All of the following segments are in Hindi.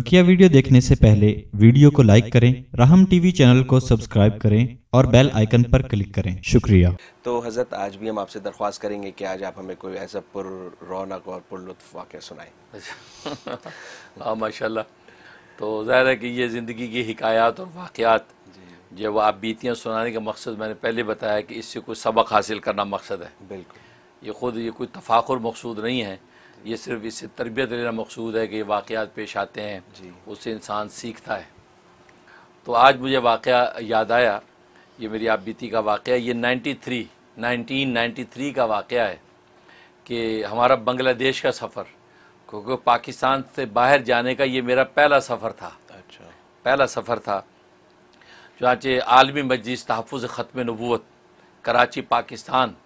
बकिया वीडियो देखने से पहले वीडियो को लाइक करें राहम टीवी चैनल को सब्सक्राइब करें और बेल आइकन पर क्लिक करें शुक्रिया तो हजरत आज भी हम आपसे दरख्वास्त करेंगे कि आज आप हमें कोई ऐसा पुर रौनक और पुरलुत्फ वाक़ सुनाएं अच्छा। हाँ माशाल्लाह तो ज़ाहिर है कि ये ज़िंदगी की हकयात और वाक़ात जो आप बीतियाँ सुनाने का मकसद मैंने पहले बताया कि इससे कोई सबक हासिल करना मकसद है बिल्कुल ये खुद ये कोई तफाखुर मकसूद नहीं है ये सिर्फ इससे तरबियत लेना मकसूद है कि ये वाक़ात पेश आते हैं उससे इंसान सीखता है तो आज मुझे वाक़ याद आया ये मेरी आप बीती का वाक़ ये 93 1993 का वाक़ है कि हमारा बांग्लादेश का सफ़र क्योंकि पाकिस्तान से बाहर जाने का ये मेरा पहला सफ़र था अच्छा पहला सफ़र था चुनाचे आलमी मस्जिद तहफ़ ख़त्म नबूत कराची पाकिस्तान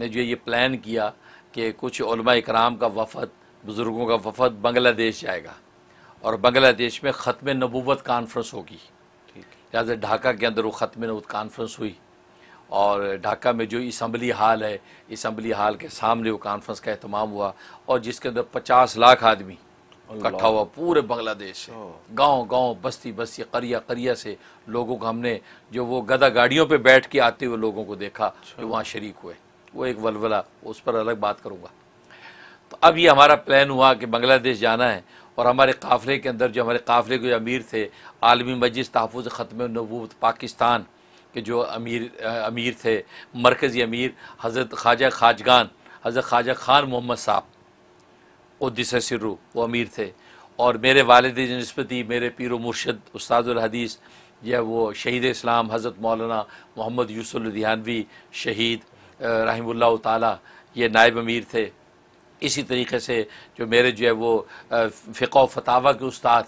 ने जो ये प्लान किया कि कुछ कराम का वफद बुज़ुर्गों का वफद बांग्लादेश जाएगा और बांग्लादेश में ख़त्म नबूवत कॉन्फ्रेंस होगी लिहाजा ढाका के अंदर वो ख़त्म नबूत कॉन्फ्रेंस हुई और ढाका में जो इसम्बली हाल है इसम्बली हाल के सामने वो कॉन्फ्रेंस का अहतमाम हुआ और जिसके अंदर पचास लाख आदमी इकट्ठा हुआ पूरे बांग्लादेश से गांव गांव बस्ती बस्ती करिया करिया से लोगों को हमने जो वो गदा गाड़ियों पे बैठ के आते हुए लोगों को देखा जो अच्छा। वहाँ शरीक हुए वो एक वलवला उस पर अलग बात करूँगा तो अब ये हमारा प्लान हुआ कि बांग्लादेश जाना है और हमारे काफ़िले के अंदर जो हमारे काफ़िले के अमीर थे आलमी मजिद तहफ़ ख़त्म नबूत पाकिस्तान के जो अमीर अमीर थे मरकज़ी अमीर हज़रत ख्वाजा खाजगान हज़रत ख्वाजा ख़ान मोहम्मद साहब उद्दीस सिर्रू वो अमीर थे और मेरे वालद नस्बती मेरे पीर मुर्शद हदीस यह वो शहीद इस्लाम हज़रत मौलाना मोहम्मद यूसुफ लुधियानवी शहीद रही ते नायब अमीर थे इसी तरीके से जो मेरे जो है वो फ़िका फतावा के उस्ताद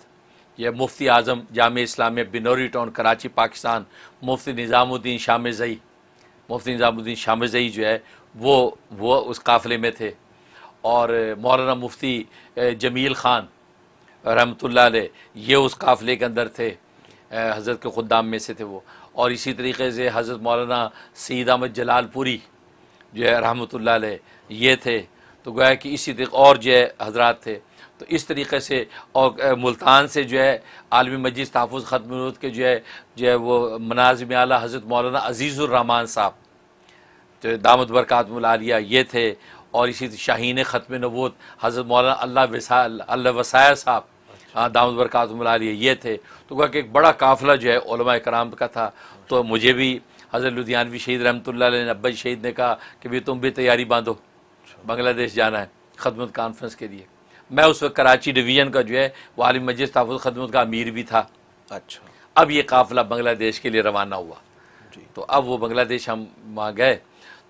यह मुफ्ती आज़म जाम इस्लाम बिनोरी टाउन कराची पाकिस्तान मुफ्ती निज़ामुद्दीन शाम ज़ई मुफ्ती निज़ामुद्दीन शाम ज़ई जो है वो वो उस काफ़िले में थे और मौलाना मुफ्ती जमील ख़ान रहमतुल्लाह ये उस काफ़िले के अंदर थे हज़रत के ख़ुदाम में से थे वो और इसी तरीके से हज़रत मौलाना सईद अहमद जलालपुरी जो है रहमतुल्लाह ये थे तो गोया कि इसी और जो है हजरात थे तो इस तरीके से और मुल्तान से जो है आलमी मजिद तहफ़ खत्म के जो है जो है वो मनाजम आला हज़रत मौलाना अजीज़ुलरहमान साहब तो दामद बरकतमलिया ये थे और इसी शाहीन ख़त्म नबूत हज़रत मौलाना अल्लाह अल्ला वसाया साहब अच्छा। हाँ दामद बरकतमलिया ये थे तो गोया कि एक बड़ा काफ़िला जो है कराम का था तो मुझे भी हज़रत लुधियानवी शहीद रहमत ने शहीद ने कहा कि भाई तुम भी तैयारी बांधो बांग्लादेश जाना है खदमत कॉन्फ्रेंस के लिए मैं उस वक्त कराची डिवीज़न का जो है वाली मस्जिद तहफ़ खदमत का अमीर भी था अच्छा अब ये काफ़िला बांग्लादेश के लिए रवाना हुआ तो अब वो बांग्लादेश हम वहाँ गए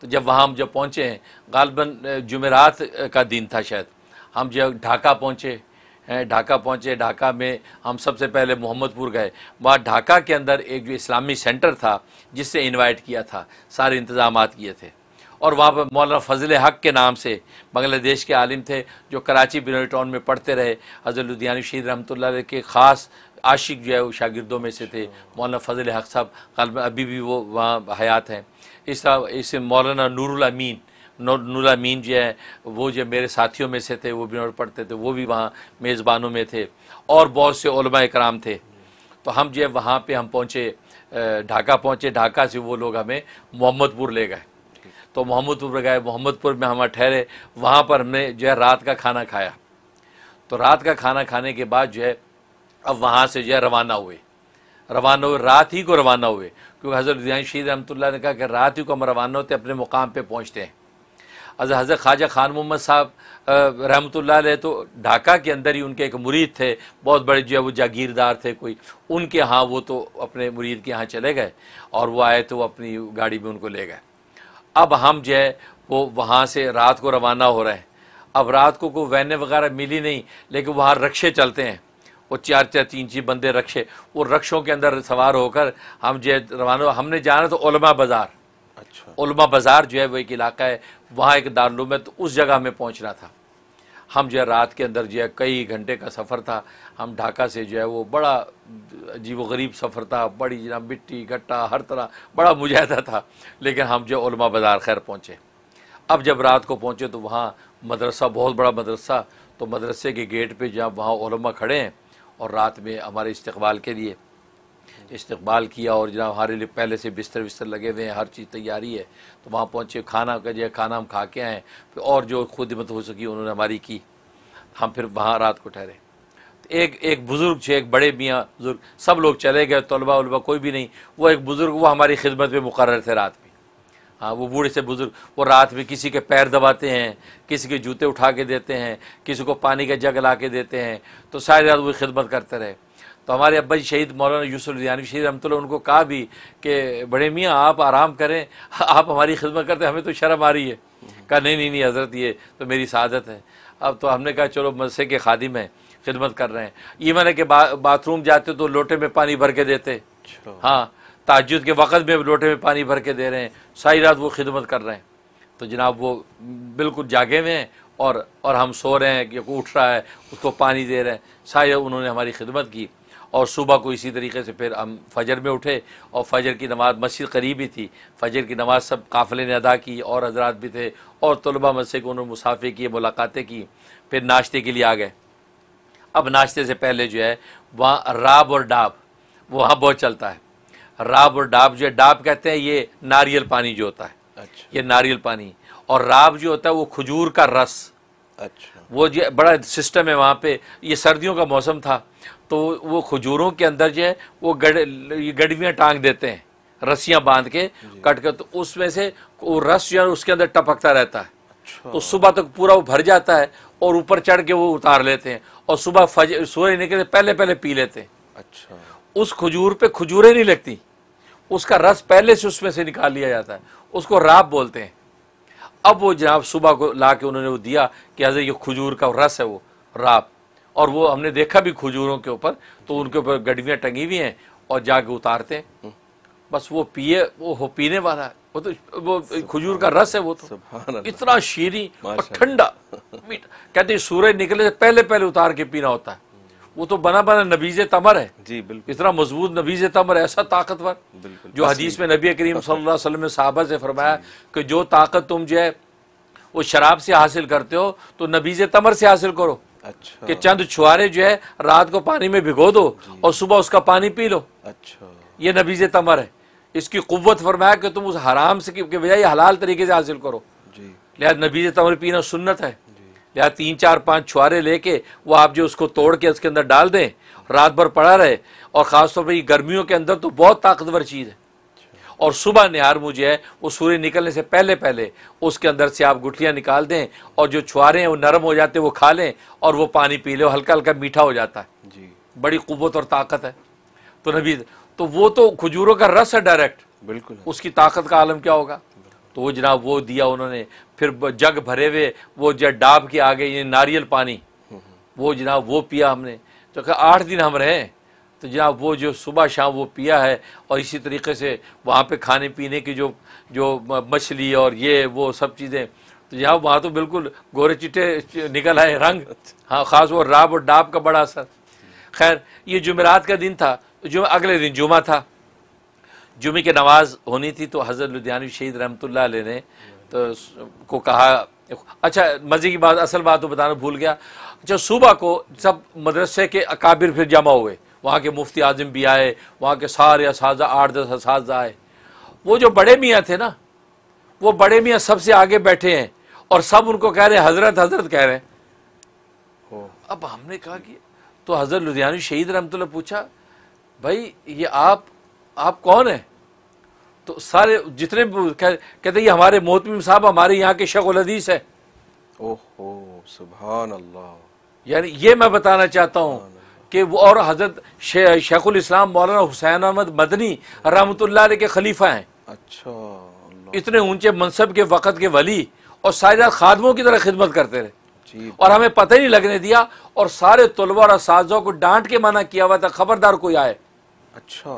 तो जब वहाँ हम जब पहुँचे हैं गालबन जुमेरात का दिन था शायद हम जब ढाका पहुँचे ढाका पहुंचे ढाका में हम सबसे पहले मोहम्मदपुर गए वहाँ ढाका के अंदर एक जो इस्लामी सेंटर था जिससे इनवाइट किया था सारे इंतजाम किए थे और वहाँ पर मौलाना फजल हक के नाम से बांग्लादेश के आलिम थे जो कराची बिनोई टाउन में पढ़ते रहे हजर लुधियानी शहीद रहमत के ख़ास आशिक जो है वो शागिर्दों में से थे मौलाना फजल हक साहब अभी भी वो वहाँ हयात हैं इस तरह इस मौलाना नूरुल अमीन मीन जो है वो जो मेरे साथियों में से थे वो भी पढ़ते थे वो भी वहाँ मेज़बानों में थे और बहुत से कराम थे तो हम जो है वहाँ पर हम पहुँचे ढाका पहुँचे ढाका से वो लोग हमें मोहम्मदपुर ले गए तो मोहम्मदपुर गए मोहम्मदपुर में हम ठहरे वहाँ पर हमने जो है रात का खाना खाया तो रात का खाना खाने के बाद जो है अब वहाँ से जो है रवाना हुए रवाना हुए रात ही को रवाना हुए क्योंकि हज़रत शहीद रहमत ने कहा कि रात ही को हम रवाना होते अपने मुकाम पर पहुँचते हैं हज़रत ख्वाजा खान मोहम्मद साहब रहमत ला तो ढाका के अंदर ही उनके एक मुरीद थे बहुत बड़े जो है वो जागीरदार थे कोई उनके यहाँ वो तो अपने मुरीद के यहाँ चले गए और वो आए तो अपनी गाड़ी में उनको ले गए अब हम जो है वो वहाँ से रात को रवाना हो रहे हैं अब रात को कोई वैने वगैरह मिली नहीं लेकिन वहाँ रक्शे चलते हैं वो चार चार तीन चीज बंदे रक्शे वो रक्शों के अंदर सवार होकर हम जो रवाना हमने जाना तो ओलमा बाज़ार अच्छा बाज़ार जो है वो एक इलाका है वहाँ एक दारूम है तो उस जगह हमें पहुँचना था हम जो है रात के अंदर जो है कई घंटे का सफ़र था हम ढाका से जो है वो बड़ा अजीब गरीब सफ़र था बड़ी जना मिट्टी गट्टा हर तरह बड़ा मुजाहदा था लेकिन हम जो उलमा बाज़ार खैर पहुँचे अब जब रात को पहुँचे तो वहाँ मदरसा बहुत बड़ा मदरसा तो मदरसे के गेट पर जहाँ वहाँ उलमा खड़े हैं और रात में हमारे इस्तबाल के लिए इस्तबाल किया और जनाब हमारे लिए पहले से बिस्तर बिस्तर लगे हुए हैं हर चीज़ तैयारी है तो वहाँ पहुँचे खाना का जो खाना हम खा के आएँ और जो खुदमत हो सकी उन्होंने हमारी की हम फिर वहाँ रात को ठहरे तो एक एक बुज़ुर्ग थे एक बड़े मियाँ बुज़ुर्ग सब लोग चले गए तलबा उलबा कोई भी नहीं वो एक बुज़ुर्ग वो हमारी खिदमत में मुकर थे रात में हाँ वो बूढ़े से बुजुर्ग वो रात में किसी के पैर दबाते हैं किसी के जूते उठा के देते हैं किसी को पानी का जग ला के देते हैं तो सारी रात वो खिदमत करते रहे तो हमारे अब्बा जी शहीद मौलाना यूसुफ शहीद रमत उनको कहा भी कि बड़े मियाँ आप आराम करें आप हमारी खिदमत करते हमें तो शर्म आ रही है कहा नहीं नहीं नहीं हज़रत ये तो मेरी सदत है अब तो हमने कहा चलो मदसे के खादिम हैं खिदमत कर रहे हैं ईवन है कि बाथरूम जाते तो लोटे में पानी भर के देते अच्छा। हाँ ताजुद के वक़्त में लोटे में पानी भर के दे रहे हैं सारी रात वो खिदमत कर रहे हैं तो जनाब वो बिल्कुल जागे हुए हैं और और हम सो रहे हैं कि उठ रहा है उसको पानी दे रहे हैं सारी उन्होंने हमारी खिदमत की और सुबह को इसी तरीके से फिर हम फजर में उठे और फजर की नमाज़ मस्जिद करीब ही थी फजर की नमाज़ सब काफ़िले ने अदा की और हजरात भी थे और तलबा मस्जिद को उन्होंने मुसाफे किए मुलाकातें की फिर नाश्ते के लिए आ गए अब नाश्ते से पहले जो है वहाँ राब और डाब वहाँ बहुत चलता है राब और डाब जो है डाब कहते हैं ये नारियल पानी जो होता है अच्छा ये नारियल पानी और राब जो होता है वो खजूर का रस अच्छा वो जो बड़ा सिस्टम है वहाँ पे ये सर्दियों का मौसम था तो वो खजूरों के अंदर जो है वो गड़ ये गड़वियाँ टांग देते हैं रस्सियाँ बांध के कट के तो उसमें से वो रस जो है उसके अंदर टपकता रहता है अच्छा। तो सुबह तक पूरा वो भर जाता है और ऊपर चढ़ के वो उतार लेते हैं और सुबह फज सूर्य निकले पहले पहले पी लेते हैं अच्छा उस खजूर पे खजूरें नहीं लगती उसका रस पहले से उसमें से निकाल लिया जाता है उसको राब बोलते हैं अब वो जनाब सुबह को ला के उन्होंने वो दिया कि अरे ये खजूर का रस है वो राब और वो हमने देखा भी खजूरों के ऊपर तो उनके ऊपर गडवियाँ टंगी हुई हैं और जाके उतारते हैं बस वो पिए वो हो पीने वाला है वो तो वो खजूर का रस है वो तो इतना शीरी और ठंडा मीठा कहते सूरज निकले से पहले पहले उतार के पीना होता है वो तो बना बना नबीज तमर है जी बिल्कुल इतना मजबूत नबीज तमर ऐसा ताकतवर जो हदीस में नबी करीम सल्लम साहबा से फरमाया कि जो ताकत तुम जो है वो शराब से हासिल करते हो तो नबीज तमर से हासिल करो अच्छा कि चंद छुआरे जो है रात को पानी में भिगो दो और सुबह उसका पानी पी लो अच्छा ये नबीज तमर है इसकी कुत फरमाया कि तुम उस हराम से बजाय हलाल तरीके से हासिल करो जी नबीज तमर पीना सुन्नत है या तीन चार पाँच छुआरे लेके वो आप जो उसको तोड़ के उसके अंदर डाल दें रात भर पड़ा रहे और ख़ासतौर पर गर्मियों के अंदर तो बहुत ताकतवर चीज़ है और सुबह निहार मुझे है वो सूर्य निकलने से पहले पहले उसके अंदर से आप गुठलियाँ निकाल दें और जो छुआरे हैं वो नरम हो जाते हैं वो खा लें और वो पानी पी लें हल्का हल्का मीठा हो जाता है जी बड़ी कुत और ताकत है तो नबी तो वो तो खजूरों का रस है डायरेक्ट बिल्कुल उसकी ताकत का आलम क्या होगा तो वो जनाब वो दिया उन्होंने फिर जग भरे हुए वो जब डाब के आगे ये नारियल पानी वो जनाब वो पिया हमने तो कहा आठ दिन हम रहे तो जनाब वो जो सुबह शाम वो पिया है और इसी तरीके से वहाँ पे खाने पीने की जो जो मछली और ये वो सब चीज़ें तो जनाब वहाँ तो बिल्कुल गोरे चिट्टे निकल आए रंग हाँ ख़ास वो राब और डाब का बड़ा असर खैर ये जुमेरात का दिन था जो अगले दिन जुमा था जुमे की नमाज होनी थी तो हज़रत लुधियानवी शहीद रहमत ने तो को कहा अच्छा मज़े की बात असल बात तो बताना भूल गया अच्छा सुबह को सब मदरसे के अकाबिर फिर जमा हुए वहाँ के मुफ्ती आजम भी आए वहाँ के सारे इस आठ दस इस आए वो जो बड़े मियाँ थे ना वो बड़े मियाँ सबसे आगे बैठे हैं और सब उनको कह रहे हैं हज़रत हज़रत कह रहे हैं अब हमने कहा कि तो हज़रत लुधियानवी शहीद रहमत पूछा भाई ये आप आप कौन है तो सारे जितने कह, कहते ये हमारे मोहतमिम साहब हमारे यहाँ के शकुल हदीस है ओहो सुबह अल्लाह यानी ये मैं बताना चाहता हूँ कि वो और हजरत शे, शेखुल इस्लाम मौलाना हुसैन अहमद मदनी रहमतुल्लाह के खलीफा हैं अच्छा इतने ऊंचे मनसब के वक़्त के वली और सारे खादमों की तरह खिदमत करते रहे और हमें पता ही नहीं लगने दिया और सारे तलबा और साजों को डांट के मना किया हुआ था खबरदार कोई आए अच्छा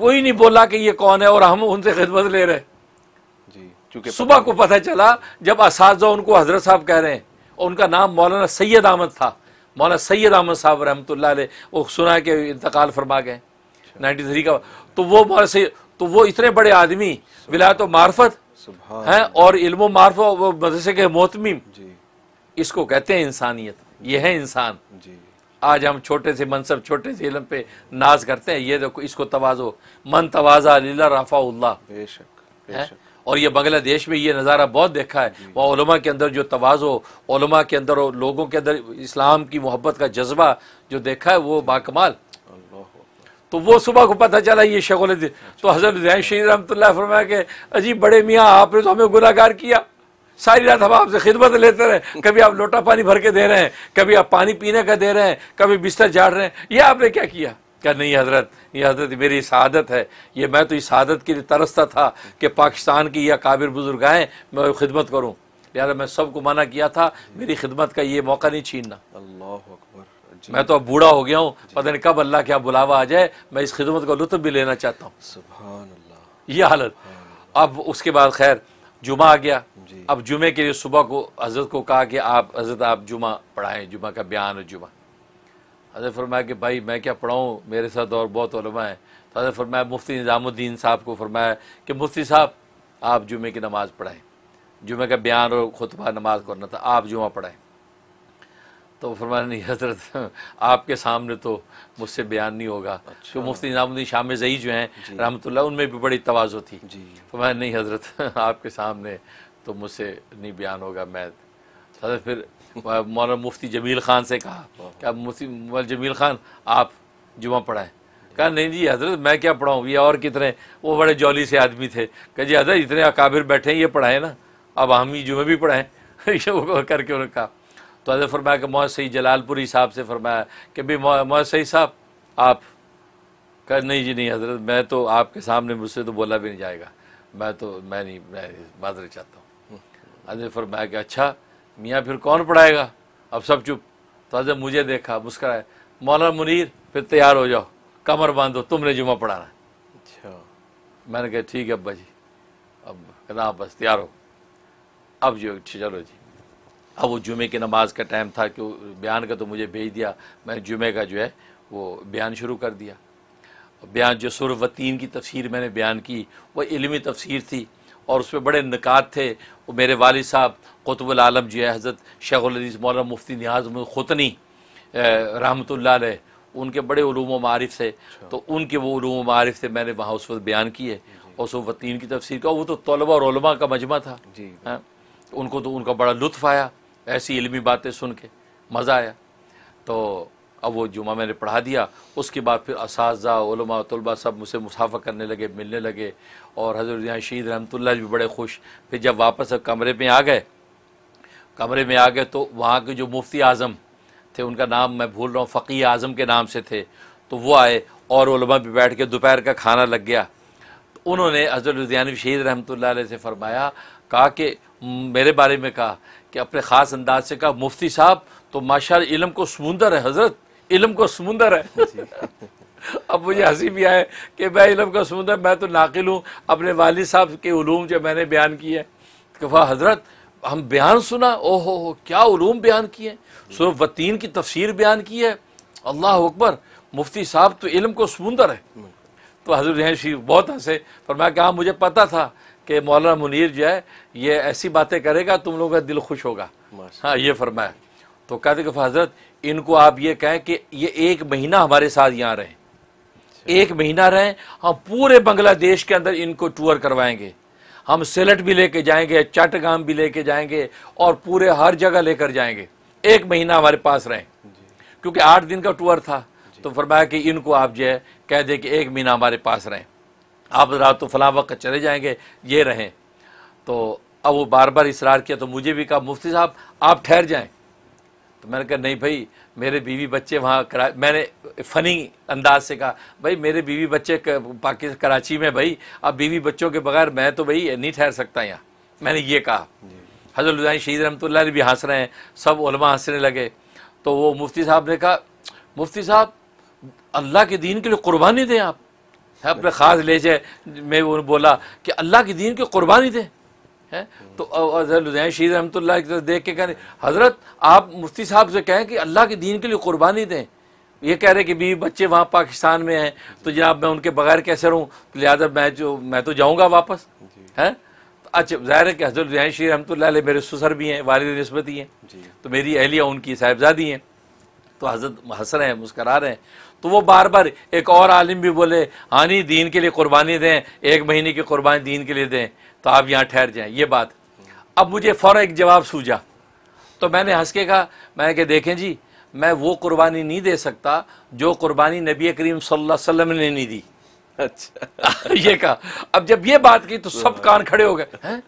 कोई नहीं बोला कि ये कौन है और हम उनसे खिदमत ले रहे क्योंकि सुबह को पता चला जब इस उनको हजरत साहब कह रहे हैं और उनका नाम मौलाना सैयद अहमद था मौलाना सैयद अहमद साहब रहमत वो सुना के इंतकाल फरमा गए अच्छा। नाइनटी थ्री का तो वो मौलाना सैद तो वो इतने बड़े आदमी विलायत मार्फत है और इल्म मार्फत मदरसे के मोहतमी इसको कहते हैं इंसानियत यह है इंसान जी आज हम छोटे से मनसब छोटे से इलम पे नाज करते हैं ये देखो इसको तवाजो मन तवाजा लीला रफ़ाउल्ला उल्ला बेशक। और ये बांग्लादेश में ये नज़ारा बहुत देखा है वहाँ के अंदर जो तोज़ो ओलमा के अंदर और लोगों के अंदर इस्लाम की मोहब्बत का जज्बा जो देखा है वो बाकमाल तो वो सुबह को पता चला ये शगल तो हज़रत जैन शरीर रमत फरमाया कि अजीब बड़े मियाँ आपने तो हमें गुनागार किया सारी रात हम आपसे खिदमत लेते रहे कभी आप लोटा पानी भर के दे रहे हैं कभी आप पानी पीने का दे रहे हैं कभी बिस्तर झाड़ रहे हैं ये आपने क्या किया क्या नहीं हजरत ये हजरत मेरी शहादत है ये मैं तो इस शहादत के लिए तरसता था कि पाकिस्तान की या काबिर बुजुर्ग आए मैं खिदमत करूँ लिहाजा मैं सबको मना किया था मेरी खिदमत का ये मौका नहीं छीनना अल्लाह अकबर मैं तो अब बूढ़ा हो गया हूँ पता नहीं कब अल्लाह क्या बुलावा आ जाए मैं इस खिदमत का लुत्फ भी लेना चाहता हूँ सुबह ये हालत अब उसके बाद खैर जुमा आ गया अब जुमे के लिए सुबह को हज़रत को कहा कि आप हज़रत आप जुमा पढ़ाएं जुमा का बयान और जुमा हज़रत फरमाया कि भाई मैं क्या पढ़ाऊँ मेरे साथ और बहुत है तो हज़रत फरमाया मुफ्ती निज़ामुद्दीन साहब को फरमाया कि मुफ्ती साहब आप जुमे की नमाज़ पढ़ाएँ जुमे का बयान और खुतबा नमाज करना था आप जुमा पढ़ाएँ तो फरमाया नहीं हजरत आपके सामने तो मुझसे बयान नहीं होगा अच्छा। तो मुफ्ती निज़ामुद्दीन शाम जई जो हैं रहमत उनमें भी बड़ी तोज़ो थी फरमाया नहीं हजरत आपके सामने तो मुझसे नहीं बयान होगा मैं हजरत फिर मौलाना मुफ्ती जमील ख़ान से कहा क्या अब मुफ्ती जमील ख़ान आप जुमा पढ़ाएँ कहा नहीं जी हजरत मैं क्या पढ़ाऊँ ये और कितने वो बड़े जॉली से आदमी थे कह जी हजरत इतने अकाबिर बैठे हैं ये पढ़ाएँ ना अब हम ही जुमे भी पढ़ाएँ ये करके उन्होंने कहा तो हजरत फरमाया कि सही जलालपुरी साहब से फरमाया कि भाई सही साहब आप कर नहीं जी नहीं हजरत मैं तो आपके सामने मुझसे तो बोला भी नहीं जाएगा मैं तो मैं नहीं मैं नहीं चाहता हूँ हजरत फरमाया कि अच्छा मियाँ फिर कौन पढ़ाएगा अब सब चुप तो हजरत मुझे देखा मुस्कराए मौलाना मुनीर फिर तैयार हो जाओ कमर बांधो तुमने जुमा पढ़ाना अच्छा मैंने कहा ठीक है अब्बा जी अब कहना बस तैयार हो अब जो चलो जी अब वो जुमे की नमाज का टाइम था कि बयान का तो मुझे भेज दिया मैं जुमे का जो है वो बयान शुरू कर दिया बयान जो वतीन की तफसीर मैंने बयान की वो इलमी तफसीर थी और उसमें बड़े निकात थे वो मेरे वाल साहब कुतुबुल आलम जी हज़रत शेखुलदीस मौलाना मुफ्ती नियाज खुतनी रहमत उनके बड़े ूम मारफ थे अच्छा। तो उनके वो ूम मारफ थे मैंने वहाँ उस वक्त बयान किए और सुर वतीन की तफसीर का वो तो तलबा और का मजमा था जी हाँ, उनको तो उनका बड़ा लुत्फ आया ऐसी इलमी बातें सुन के मज़ा आया तो अब वो जुमा मैंने पढ़ा दिया उसके बाद फिर इसमा तलबा सब मुझसे मुसाफ़ा करने लगे मिलने लगे और हज़रत शहीद शहीद रहमतुल्ला भी बड़े खुश फिर जब वापस कमरे में आ गए कमरे में आ गए तो वहाँ के जो मुफ्ती आज़म थे उनका नाम मैं भूल रहा हूँ फ़की आज़म के नाम से थे तो वो आए और भी बैठ के दोपहर का खाना लग गया उन्होंने अजर लुधियानवी शहीद रहमत से फरमाया कहा कि मेरे बारे में कहा कि अपने ख़ास अंदाज से कहा मुफ्ती साहब तो माशा इलम को समुंदर है हजरत इलम को समुंदर है अब मुझे हंसी भी आए कि मैं इलम का समुंदर मैं तो नाकिल हूँ अपने वाल साहब के ूम जो मैंने बयान किए तो कि वाह हजरत हम बयान सुना ओहो हो क्या ूम बयान किए सुर वतीन की तफसीर बयान की है अल्लाह अकबर मुफ्ती साहब तो इलम को समुंदर है तो हजरत हैं बहुत हंसे पर मैं कहा मुझे पता था कि मौलाना मुनीर जो है ये ऐसी बातें करेगा तुम लोगों का दिल खुश होगा हाँ ये फरमाया तो कहते कि हजरत इनको आप ये कहें कि ये एक महीना हमारे साथ यहाँ रहें अच्छा। एक महीना रहें हम पूरे बांग्लादेश के अंदर इनको टूर करवाएंगे हम सेलेट भी लेके जाएंगे चटगाम भी लेके जाएंगे और पूरे हर जगह लेकर जाएंगे एक महीना हमारे पास रहें क्योंकि आठ दिन का टूर था तो फरमाया कि इनको आप जो है कह दें कि एक महीना हमारे पास रहें आप रात तो फला वक्त चले जाएंगे ये रहें तो अब वो बार बार इसरार किया तो मुझे भी कहा मुफ्ती साहब आप ठहर जाएं तो मैंने कहा नहीं भाई मेरे बीवी बच्चे वहाँ करा मैंने फ़नी अंदाज से कहा भाई मेरे बीवी बच्चे पाकिस्तान कराची में भाई अब बीवी बच्चों के बगैर मैं तो भाई नहीं ठहर सकता यहाँ मैंने ये कहा हजरत शहीद रहमत भी हंस रहे हैं सब हंसने लगे तो वो मुफ्ती साहब ने कहा मुफ्ती साहब अल्लाह के दीन के लिए कुर्बानी दें आप अपने ख़ास ले जाए में वो बोला कि अल्लाह के दीन की कुर्बानी दें है तो लुधियान शीर रहमत तरफ देख के कह रहे हज़रत आप मुफ्ती साहब से कहें कि अल्लाह के दीन के लिए कुर्बानी दें ये कह रहे कि बीवी बच्चे वहाँ पाकिस्तान में हैं तो जनाब मैं उनके बगैर कैसे रहूँ तो लिहाजा मैं जो मैं तो जाऊँगा वापस हैं तो अच्छा ज़ाहिर है कि हजरत लुधियान शीर रहमत मेरे ससर भी हैं वालद नस्बत ही हैं तो मेरी अहलिया उनकी साहबजादी हैं तो हजरत हंस रहे हैं मुस्करा रहे हैं तो वो बार बार एक और आलिम भी बोले हानि दीन के लिए कुर्बानी दें एक महीने की कुर्बानी दीन के लिए दें तो आप यहाँ ठहर जाएं ये बात अब मुझे फ़ौर एक जवाब सूझा तो मैंने हंस के कहा मैंने कहा देखें जी मैं वो कुर्बानी नहीं दे सकता जो कुर्बानी नबी करीम सल्लल्लाहु अलैहि वसल्लम ने नहीं दी अच्छा ये कहा अब जब ये बात की तो सब हाँ। कान खड़े हो गए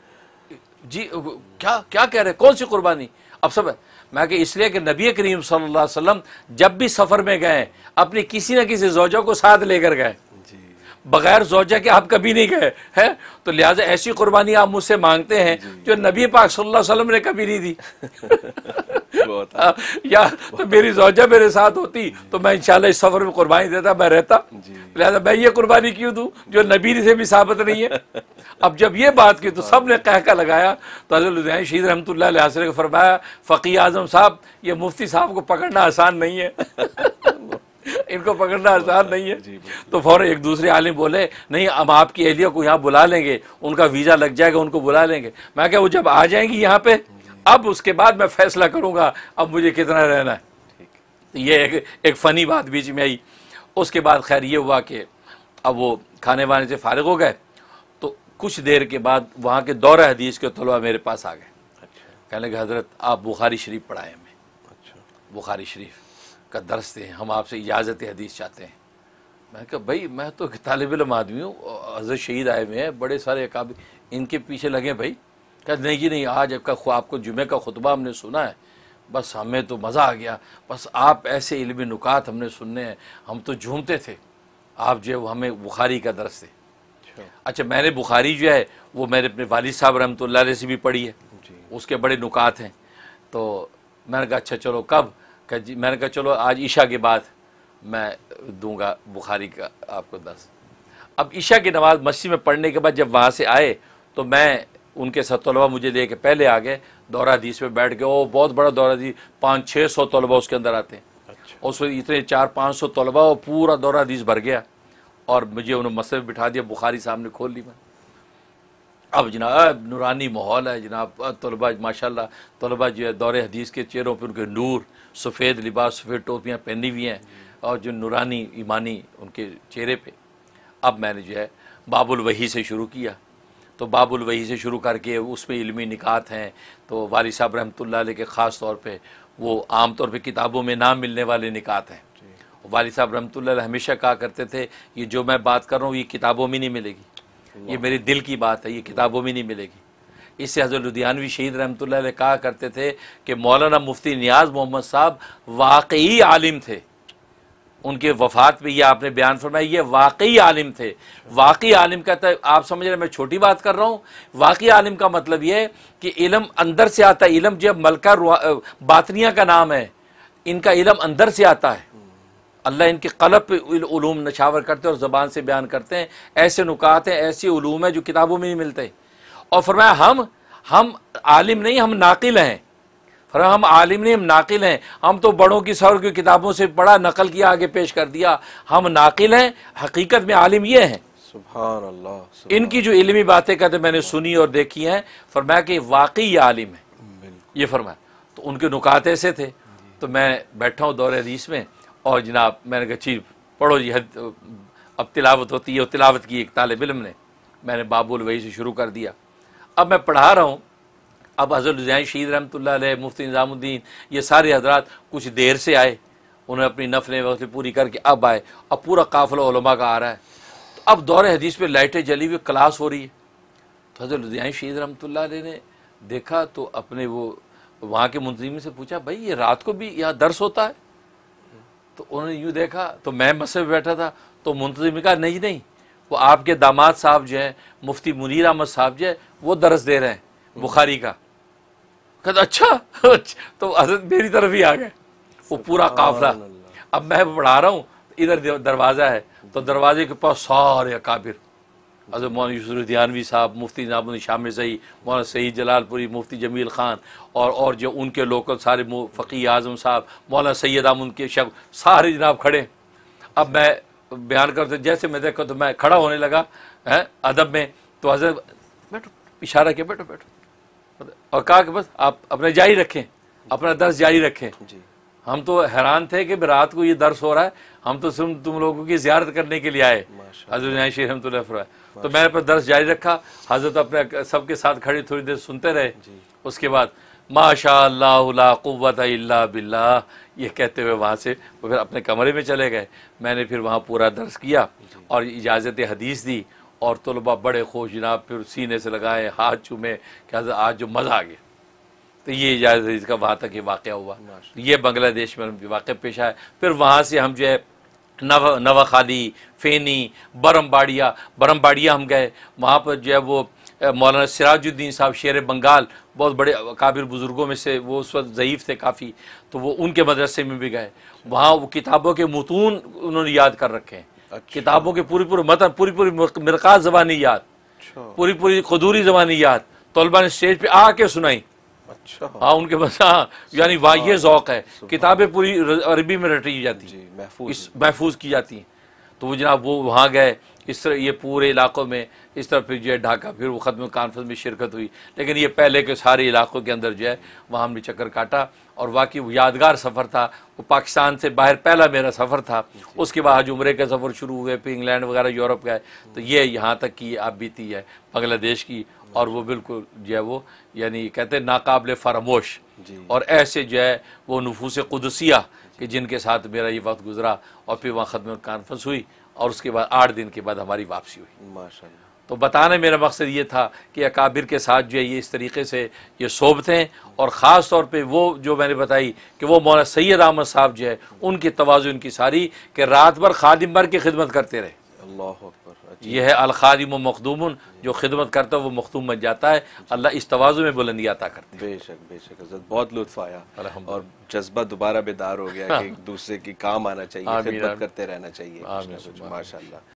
जी क्या क्या कह रहे कौन सी कुर्बानी अब सब मैं कि इसलिए कि नबी करीम सल्लल्लाहु अलैहि वसल्लम जब भी सफ़र में गए अपनी किसी न किसी जोजों को साथ लेकर गए बगैर जोजा के आप कभी नहीं गए हैं तो लिहाजा ऐसी कुर्बानी आप मुझसे मांगते हैं जो नबी पाक सल्लल्लाहु अलैहि वसल्लम ने कभी नहीं दी या तो मेरी जोजा मेरे साथ होती तो मैं इंशाल्लाह इस सफ़र में कुर्बानी देता मैं रहता लिहाजा मैं ये कुर्बानी क्यों दूँ जो नबी से भी साबित नहीं है अब जब ये बात की तो सब ने कहका लगाया तो हजरत शहीद रहमत ला फरमाया फ़की आज़म साहब ये मुफ्ती साहब को पकड़ना आसान नहीं है इनको पकड़ना आसान हाँ, नहीं है तो फौरन एक दूसरे आलिम बोले नहीं हम आपकी एहलिया को यहाँ बुला लेंगे उनका वीज़ा लग जाएगा उनको बुला लेंगे मैं क्या वो जब आ जाएंगी यहाँ पे अब उसके बाद मैं फैसला करूँगा अब मुझे कितना रहना है ये एक, एक फ़नी बात बीच में आई उसके बाद खैर ये हुआ कि अब वो खाने वाने से फारग हो गए तो कुछ देर के बाद वहाँ के दौर हदीस के तलबा मेरे पास आ गए अच्छा। कहने लगे हज़रत आप बुखारी शरीफ पढ़ाए हमें अच्छा बुखारी शरीफ का दर्श दें हम आपसे इजाज़त हदीस चाहते हैं मैंने कहा भाई मैं तो तालब इलम आदमी हूँ हजरत शहीद आए हुए हैं बड़े सारे अकाब इनके पीछे लगे भाई कहा नहीं जी नहीं आज आपका ख्वाब को जुमे का खुतबा हमने सुना है बस हमें तो मज़ा आ गया बस आप ऐसे इलम नुकात हमने सुनने हैं हम तो झूमते थे आप जो है हमें बुखारी का दर्श दें अच्छा, अच्छा मैंने बुखारी जो है वो मेरे अपने वालद साहब रहमत से भी पढ़ी है उसके बड़े नुकात हैं तो मैंने कहा अच्छा चलो कब कहा जी मैंने कहा चलो आज ईशा के बाद मैं दूंगा बुखारी का आपको दर्स अब ईशा की नमाज़ मस्जिद में पढ़ने के बाद जब वहाँ से आए तो मैं उनके साथ तलबा मुझे ले पहले आ गए दौरा हदीस में बैठ गए ओ बहुत बड़ा दौरा पाँच छः सौ तलबा उसके अंदर आते हैं अच्छा। और उसमें इतने चार पाँच सौ तलबा और पूरा दौरा भर गया और मुझे उन्होंने मसल में बिठा दिया बुखारी सामने खोल ली मैं अब जनाब नूरानी माहौल है जनाब तलबा माशाल्लाह तलबा जो है दौर हदीस के चेहरों पर उनके नूर सफ़ेद लिबास सफ़ेद टोपियाँ पहनी हुई हैं और जो नूरानी ईमानी उनके चेहरे पे अब मैंने जो है बाबुल वही से शुरू किया तो बाबुल वही से शुरू करके उसमें इलमी निकात हैं तो वाली साहब रहमत के ख़ास तौर पर वो आम तौर पर किताबों में ना मिलने वाले निकात हैं वाली साहब रहमत हमेशा कहा करते थे ये जो मैं बात कर रहा हूँ ये किताबों में नहीं मिलेगी ये मेरे दिल की बात है ये किताबों में नहीं मिलेगी इससे हजरत लुधियानवी शहीद रहमत कहा करते थे कि मौलाना मुफ्ती नियाज मोहम्मद साहब वाकई आलिम थे उनके वफात में ये आपने बयान फरमाया ये वाकई आलिम थे वाकई आलिम का तो आप समझ रहे मैं छोटी बात कर रहा हूँ वाकई आलिम का मतलब ये कि इलम अंदर से आता है इलम जब मलका बातनिया का नाम है इनका इलम अंदर से आता है अल्लाह इनके कलब पेलूम नशावर करते हैं और ज़बान से बयान करते हैं ऐसे नुकात हैं ऐसी ूम हैं जो किताबों में नहीं मिलते और फरमाया हम हम आलिम नहीं हम नाकिल हैं फरमा हम आलिम नहीं हम नाकिल हैं हम तो बड़ों की सर की किताबों से पढ़ा नकल किया आगे पेश कर दिया हम नाकिल हैं हकीकत में आलिम ये हैं सुबह इनकी जो इलमी बातें कहते मैंने सुनी और देखी हैं फरमाया कि वाकई ये आलिम है ये फरमाया तो उनके नुकात ऐसे थे तो मैं बैठा हूँ दौरे रीस में और जनाब मैंने कहा चीफ पढ़ो जी हद अब तिलावत होती है तिलावत की एक तालब इलम ने मैंने बाबुल वही से शुरू कर दिया अब मैं पढ़ा रहा हूँ अब हज़रतैन शहीद रहमत मुफ्ती निज़ामुद्दीन ये सारे हजरात कुछ देर से आए उन्होंने अपनी नफलें वफलें पूरी करके अब आए अब पूरा काफिला का आ रहा है तो अब दौर हदीस पर लाइटें जली हुई क्लास हो रही है तो हजर लुधियान शहीद रहमत ने देखा तो अपने वो वहाँ के मुंतजिम से पूछा भाई ये रात को भी यहाँ दर्स होता है तो उन्होंने यूँ देखा तो मैं मसे में बैठा था तो मुंतजिम ने कहा नहीं नहीं वो आपके दामाद साहब जो हैं मुफ्ती मुनीर अहमद साहब जो है वो दरस दे रहे हैं बुखारी का कहता अच्छा, अच्छा तो हजरत मेरी तरफ ही आ गए वो पूरा काफला अब मैं पढ़ा रहा हूँ इधर दरवाज़ा है तो दरवाजे के पास सारे काबिर अज़र मौलाना यूसुद्दीनवी साहब मुफ्ती नामुल शाम सही मौलाना सईद जलालपुरी मुफ्ती जमील ख़ान और और जो उनके लोकल सारे फ़की आज़म साहब मौलाना सैद आम उनके शख सारे जनाब खड़े अब मैं बयान करते जैसे मैं देखा तो मैं खड़ा होने लगा हैं अदब में तो हजर बैठो इशारा किया बैठो बैठो और कहा कि बस आप अपना जारी रखें अपना दर्ज जारी रखें जी हम तो हैरान थे कि रात को ये दर्श हो रहा है हम तो सिर्फ तुम लोगों की ज्यारत करने के लिए आए हजरत शेर रहमत तो मैंने पर दर्श जारी रखा हजरत अपने सबके साथ खड़ी थोड़ी देर सुनते रहे उसके बाद माशा बिल्ला ये कहते हुए वहाँ से वो फिर अपने कमरे में चले गए मैंने फिर वहाँ पूरा दर्स किया और इजाज़त हदीस दी और तलबा बड़े खुश जनाब फिर सीने से लगाए हाथ चूमे कि आज जो मज़ा आ गया तो ये इजाज़ अजीज का वहाँ तक ये वाक़ हुआ ये बांग्लादेश में वाक़ पेश आया फिर वहाँ से हम जो है नव नवाखाली फेनी बरमबाड़िया बरमबाड़िया हम गए वहाँ पर जो है वो मौलाना सिराजुद्दीन साहब शेर बंगाल बहुत बड़े काबिल बुज़ुर्गों में से वो उस वक्त ज़यीफ़ थे काफ़ी तो वो उनके मदरसे में भी गए वहाँ वो किताबों के मतून उन्होंने याद कर रखे हैं अच्छा। किताबों के पूरी पूरी मतन पूरी पूरी मरकाज़ ज़बानी याद अच्छा। पूरी पूरी खदूरी ज़बानी याद तलबा ने स्टेज पर आके सुनाई अच्छा हाँ उनके पास हाँ यानी वाह ज़ौक़ है किताबें पूरी अरबी में रटी जाती महफूज की जाती हैं तो वो जनाब वो वहाँ गए इस तरह ये पूरे इलाकों में इस तरह फिर जो है ढाका फिर वो ख़त्म कॉन्फ्रेंस में शिरकत हुई लेकिन ये पहले के सारे इलाकों के अंदर जो है वहाँ हमने चक्कर काटा और वाकई वो यादगार सफ़र था वो पाकिस्तान से बाहर पहला मेरा सफ़र था उसके बाद आज उम्र के सफ़र शुरू हुए फिर इंग्लैंड वगैरह यूरोप गए तो ये यहाँ तक की आप बीती है बांग्लादेश की और वो बिल्कुल जो है वो यानी कहते हैं नाकबले फरामोश और ऐसे जो है वो नफूस कुदसिया कि जिनके साथ मेरा ये वक्त गुजरा और फिर वहाँ ख़त्म कॉन्फ्रेंस हुई और उसके बाद आठ दिन के बाद हमारी वापसी हुई तो बताने मेरा मकसद ये था कि अकाबिर के साथ जो है ये इस तरीके से ये हैं और ख़ास तौर पे वो जो मैंने बताई कि वो मौना सैद अहमद साहब जो है उनकी तोज़ुन की सारी कि रात भर खादिम भर की खिदमत करते रहे अल्लाह ये है अलखादिम मखदूम जो खिदमत करता है वो मखदूम बन जाता है अल्लाह इस तोज़ु में बुलंदी आता करते हैं बेशक बेशक हजरत बहुत लुत्फ आया और जज्बा दोबारा बेदार हो गया कि एक दूसरे की काम आना चाहिए खिदमत करते रहना चाहिए माशा